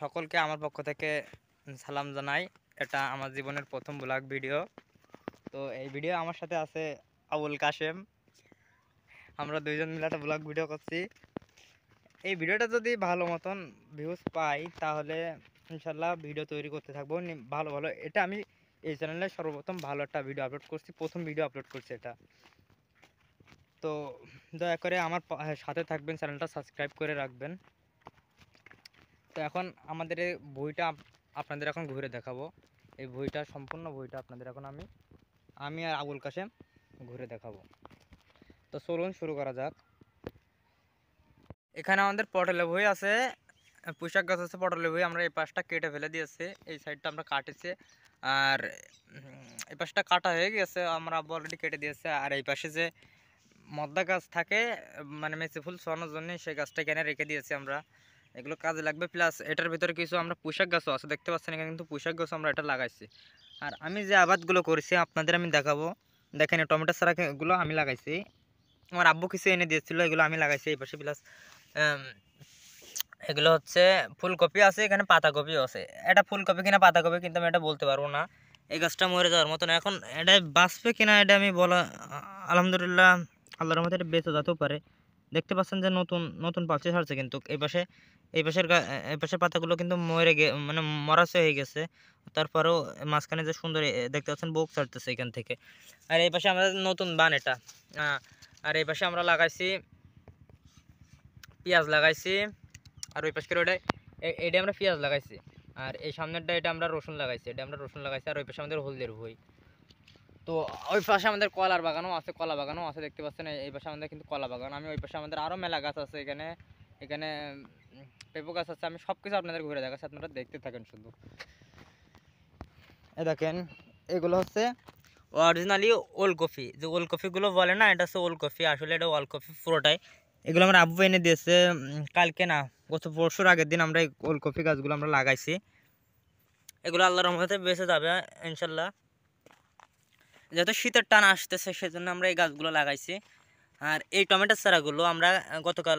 সকলকে আমার পক্ষ থেকে সালাম জানাই এটা আমার জীবনের প্রথম ব্লগ ভিডিও তো এই ভিডিও আমার সাথে আছে আবুল কাশেম আমরা দুইজন মিলে একটা ব্লগ ভিডিও করছি এই ভিডিওটা যদি ভালো মতন ভিউজ পাই তাহলে ইনশাল্লাহ ভিডিও তৈরি করতে থাকবো ভালো ভালো এটা আমি এই চ্যানেলে সর্বপ্রথম ভালো একটা ভিডিও আপলোড করছি প্রথম ভিডিও আপলোড করছি এটা তো দয়া করে আমার সাথে থাকবেন চ্যানেলটা সাবস্ক্রাইব করে রাখবেন তো এখন আমাদের এই বইটা আপনাদের এখন ঘুরে দেখাবো এই বইটা সম্পূর্ণ বইটা আপনাদের এখন আমি আমি আর আবুল কাশেম ঘুরে দেখাবো তো চলুন শুরু করা যাক এখানে আমাদের পটলে বই আছে পোশাক গাছ আছে পটলে বই আমরা এই পাশটা কেটে ফেলে দিয়েছি এই সাইডটা আমরা কাটেছি আর এই পাশটা কাটা হয়ে গেছে আমরা অলরেডি কেটে দিয়েছে আর এই পাশে যে মদ্দা গাছ থাকে মানে মেসি ফুল ছড়ানোর জন্য সেই গাছটা এখানে রেখে দিয়েছি আমরা এগুলো কাজে লাগবে প্লাস এটার ভিতরে কিছু আমরা পোশাক গাছও আছে দেখতে পাচ্ছেন এখানে কিন্তু পোশাক গাছও আমরা এটা লাগাইছি আর আমি যে আবাদগুলো করেছি আপনাদের আমি দেখাবো দেখেন টমেটো সারাগুলো আমি লাগাইছি আমার আব্বু কিছু এনে দিয়েছিলো এগুলো আমি লাগাইছি এই পাশে প্লাস এগুলো হচ্ছে ফুলকপি আছে এখানে পাতাকপিও আছে এটা ফুলকপি কিনা পাতাকপি কিন্তু আমি এটা বলতে পারবো না এই গাছটা মরে যাওয়ার মতন এখন এটা বাঁচবে কিনা এটা আমি বলা আলহামদুলিল্লাহ আল্লাহর মতো এটা বেঁচে যেতেও পারে দেখতে পাচ্ছেন যে নতুন নতুন পাতা ছাড়ছে কিন্তু এই পাশে এই পাশের এই পাশের পাতাগুলো কিন্তু মরে গে মানে মরাচে হয়ে গেছে তারপরেও মাঝখানে যে সুন্দর দেখতে পাচ্ছেন বুক ছাড়তেছে এখান থেকে আর এই পাশে আমরা নতুন বান এটা আর এই পাশে আমরা লাগাইছি পেঁয়াজ লাগাইছি আর ওই পাশ করে ওটা এটা আমরা পেঁয়াজ লাগাইছি আর এই সামনেরটা এটা আমরা রসুন লাগাইছি এটা আমরা রসুন লাগাইছি আর ওই পাশে আমাদের হলদের ভুঁই তো ওই পাশে আমাদের কলার বাগানও আছে কলা বাগানও আছে দেখতে পাচ্ছেন এই পাশে আমাদের কিন্তু কলা বাগান আমি ওই পাশে আমাদের আরও মেলা গাছ আছে এখানে এখানে পেঁপো গাছ আছে আমি সব কিছু আপনাদের ঘুরে দেখাচ্ছি আপনারা দেখতে থাকেন শুধু এ দেখেন এগুলো হচ্ছে অরিজিনালি ওলকফি যে ওলকফিগুলো বলে না এটা হচ্ছে ওলকফি আসলে এটা ওলকপি পুরোটাই এগুলো আমার আব্বু এনে দিয়েছে কালকে না গত পরশুর আগের দিন আমরা এই ওলকপি গাছগুলো আমরা লাগাইছি এগুলো আল্লাহর রহমতে বেঁচে যাবে ইনশাল্লাহ যেহেতু শীতের টান আসতেছে সেজন্য আমরা এই গাছগুলো লাগাইছি আর এই টমেটোর চারাগুলো আমরা গতকাল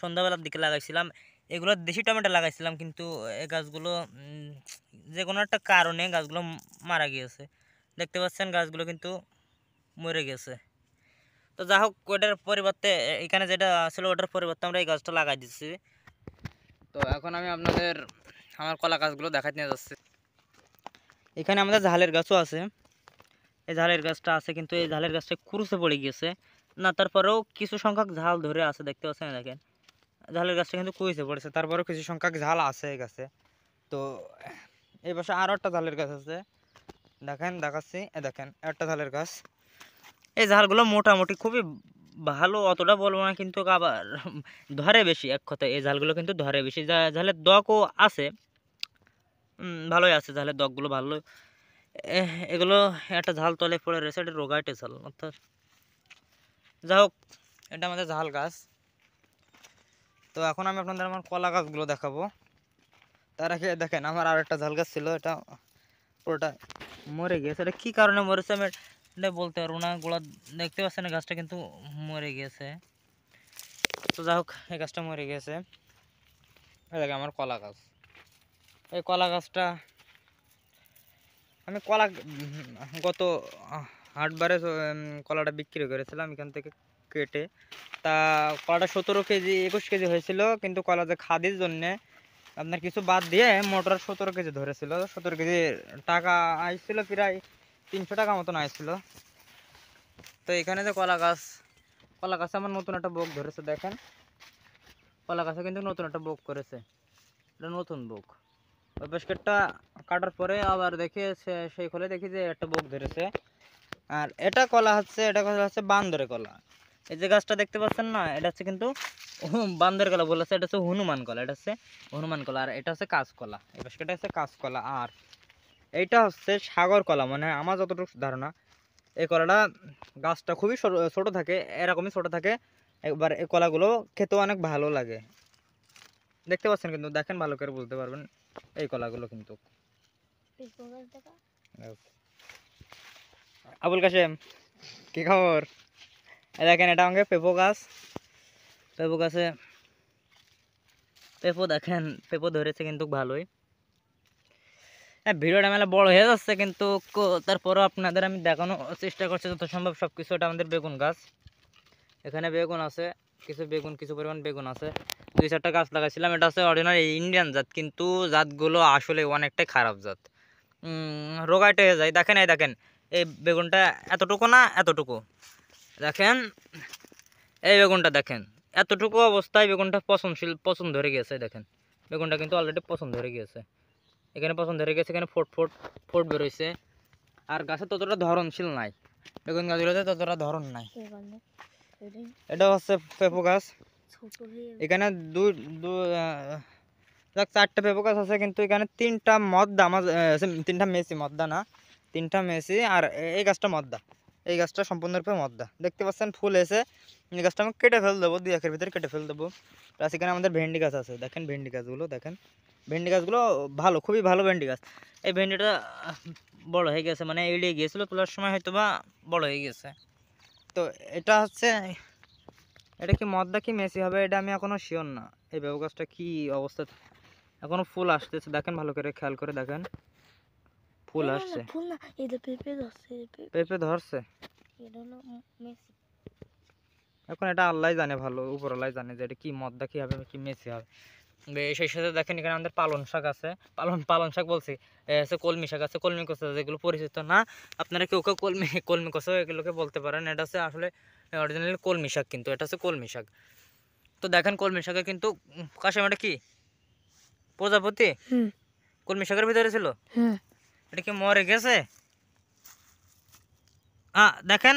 সন্ধ্যাবেলার দিকে লাগাইছিলাম এগুলো দেশি টমেটো লাগাইছিলাম কিন্তু এই গাছগুলো যে কোনো একটা কারণে গাছগুলো মারা গিয়েছে দেখতে পাচ্ছেন গাছগুলো কিন্তু মরে গেছে তো যা হোক ওটার পরিবর্তে এখানে যেটা ছিল ওটার পরিবর্তে আমরা এই গাছটা লাগাই দিচ্ছি তো এখন আমি আপনাদের আমার কলা গাছগুলো দেখাতে নিয়ে যাচ্ছি এখানে আমাদের ঝালের গাছও আছে এই ঝালের গাছটা আছে কিন্তু এই ঝালের গাছটা কুরুসে পড়ে গিয়েছে না তারপরেও কিছু সংখ্যক ঝাল ধরে আছে দেখতে পাচ্ছেন দেখেন ঝালের গাছটা কিন্তু কুইছে পড়েছে তারপরেও কিছু সংখ্যক ঝাল আছে এই গাছে তো এই পাশে আরও একটা ঝালের গাছ আছে দেখেন দেখাচ্ছি এ দেখেন একটা ঝালের গাছ এই ঝালগুলো মোটামুটি খুবই ভালো অতটা বলবো না কিন্তু আবার ধরে বেশি এক কথায় এই ঝালগুলো কিন্তু ধরে বেশি ঝালের দকও আছে ভালোই আছে ঝালের দকগুলো ভালো এগুলো একটা ঝাল তলে পড়ে রয়েছে এটা রোগাটে ঝাল অর্থাৎ যাই হোক এটা আমাদের ঝাল গাছ তো এখন আমি আপনাদের আমার কলা গাছগুলো দেখাবো তার আগে দেখেন আমার আর একটা ঝাল গাছ ছিল এটা পুরোটা মরে গিয়েছে এটা কী কারণে মরেছে আমি এটা বলতে পারবো না গোলা দেখতে পাচ্ছেন গাছটা কিন্তু মরে গিয়েছে তো যাই হোক এই গাছটা মরে গিয়েছে দেখে আমার কলা গাছ এই কলা গাছটা আমি কলা গত হাটবারে কলাটা বিক্রি করেছিলাম এখান থেকে কেটে তা কলাটা সতেরো কেজি একুশ কেজি হয়েছিল কিন্তু কলা যে খাদির জন্যে আপনার কিছু বাদ দিয়ে মোটর সতেরো কেজি ধরেছিল সতেরো কেজি টাকা আসছিল প্রায় তিনশো টাকা মতন আসছিল তো এখানে যে কলা গাছ কলা গাছে আমার নতুন একটা বোক ধরেছে দেখেন কলা গাছে কিন্তু নতুন একটা বোক করেছে এটা নতুন বোক ওই বাস্কেটটা কাটার পরে আবার দেখে সেই খোলে দেখি যে একটা বক ধরেছে আর এটা কলা হচ্ছে এটা কলা হচ্ছে বান্দরে কলা এই যে গাছটা দেখতে পাচ্ছেন না এটা হচ্ছে কিন্তু বান্দরের কলা বলেছে এটা হচ্ছে হনুমান কলা এটা হচ্ছে হনুমান কলা আর এটা হচ্ছে কাঁচকলা এই বাস্কেটটা হচ্ছে কাঁচকলা আর এইটা হচ্ছে সাগর কলা মানে আমার যতটুকু ধারণা এই কলাটা গাছটা খুবই ছোট থাকে এরকমই ছোট থাকে একবার এই কলাগুলো খেতে অনেক ভালো লাগে দেখতে পাচ্ছেন কিন্তু দেখেন ভালো করে বুঝতে পারবেন এই কলাগুলো কিন্তু আবুল কাশেম কি খবর দেখেন এটা আমাকে পেঁপো গাছ পেঁপো গাছে পেঁপো দেখেন পেঁপো ধরেছে কিন্তু ভালোই হ্যাঁ ভিডিওটা মেলা বড় হয়ে যাচ্ছে কিন্তু তারপরও আপনাদের আমি দেখানো চেষ্টা করছি যত সম্ভব সব কিছু এটা আমাদের বেগুন গাছ এখানে বেগুন আছে কিছু বেগুন কিছু পরিমাণ বেগুন আছে দুই চারটা গাছ লাগাইছিলাম এটা হচ্ছে অর্ডিনারি ইন্ডিয়ান জাত কিন্তু জাতগুলো আসলে অনেকটাই খারাপ জাত রোগাইটে হয়ে যায় দেখেন এই দেখেন এই বেগুনটা এতটুকু না এতটুকু দেখেন এই বেগুনটা দেখেন এতটুকু অবস্থায় বেগুনটা পছন্দশীল পছন্দ ধরে গিয়েছে দেখেন বেগুনটা কিন্তু অলরেডি পছন্দ ধরে গিয়েছে এখানে পছন্দ ধরে গেছে এখানে ফোট ফোট ফোট বেরোইছে আর গাছে ততটা ধরনশীল নাই বেগুন গাছগুলোতে ততটা ধরন নাই এটা হচ্ছে পেঁপো গাছ এখানে দুই যাক চারটা পেপোকাস আছে কিন্তু এখানে তিনটা মদ্দা আমার তিনটা মেসি মদ্দা না তিনটা মেসি আর এই গাছটা মদ্দা এই গাছটা সম্পূর্ণরূপে মদ্দা দেখতে পাচ্ছেন ফুল এসে এই গাছটা আমি কেটে ফেল দেবো দুই একের ভিতরে কেটে ফেল দেবো প্লাস এখানে আমাদের ভেন্ডি গাছ আছে দেখেন ভেন্ডি গাছগুলো দেখেন ভেন্ডি গাছগুলো ভালো খুবই ভালো ভেন্ডি গাছ এই ভেন্ডিটা বড় হয়ে গেছে মানে এড়িয়ে গিয়েছিলো তোলার সময় হয়তো বা বড় হয়ে গেছে তো এটা হচ্ছে এটা কি মদ্দা কি মেসি হবে এটা আমি এখনও শিওর না এই গাছটা কি অবস্থা এখনো ফুল আসতেছে দেখেন ভালো করে খেয়াল করে দেখেন ফুল আসছে ফুল না এই যে পেঁপে ধরছে পেঁপে ধরছে এখন এটা আল্লাহ জানে ভালো উপর আল্লাহ জানে যে এটা কি মদ্দা কি হবে কি মেসি হবে সেই সাথে দেখেন এখানে আমাদের পালন শাক আছে পালন পালন শাক বলছি কলমি শাক আছে কলমি কষা যেগুলো পরিচিত না আপনারা কেউ কেউ কলমি কলমি কষা এগুলোকে বলতে পারেন এটা হচ্ছে আসলে অরিজিনালি কলমি শাক কিন্তু এটা হচ্ছে কলমি শাক তো দেখেন কলমি শাকে কিন্তু কাশেম এটা কি প্রজাপতি কলমি শাকের ভিতরে ছিল হ্যাঁ। এটা কি মরে গেছে দেখেন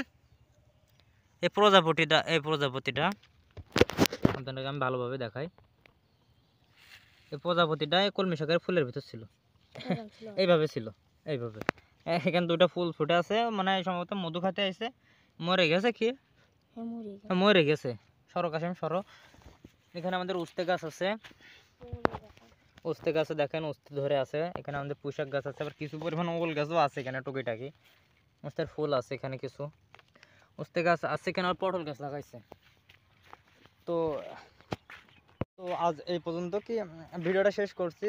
এই প্রজাপতিটা এই প্রজাপতিটা আপনাদেরকে আমি ভালোভাবে দেখাই এই প্রজাপতিটা এই কলমি শাকের ফুলের ভিতর ছিল হ্যাঁ, এইভাবে ছিল এইভাবে এখানে দুটা ফুল ফুটে আছে মানে সম্ভবত মধু খাতে আইছে মরে গেছে কি হ্যাঁ, মরে গেছে সরো কাশেম সরো এখানে আমাদের উস্তে গাছ আছে ওস্তে গাছে দেখেন ওস্তে ধরে আছে এখানে আমাদের পুশাক গাছ আছে আবার কিছু পরিমাণ ওল গাছও আছে এখানে টুকিটাকি ওস্তের ফুল আছে এখানে কিছু ওস্তে গাছ আছে এখানে আর পটল গাছ লাগাইছে তো তো আজ এই পর্যন্ত কি ভিডিওটা শেষ করছি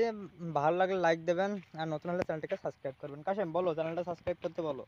ভালো লাগলে লাইক দেবেন আর নতুন হলে চ্যানেলটাকে সাবস্ক্রাইব করবেন কাশেম বলো চ্যানেলটা সাবস্ক্রাইব করতে বলো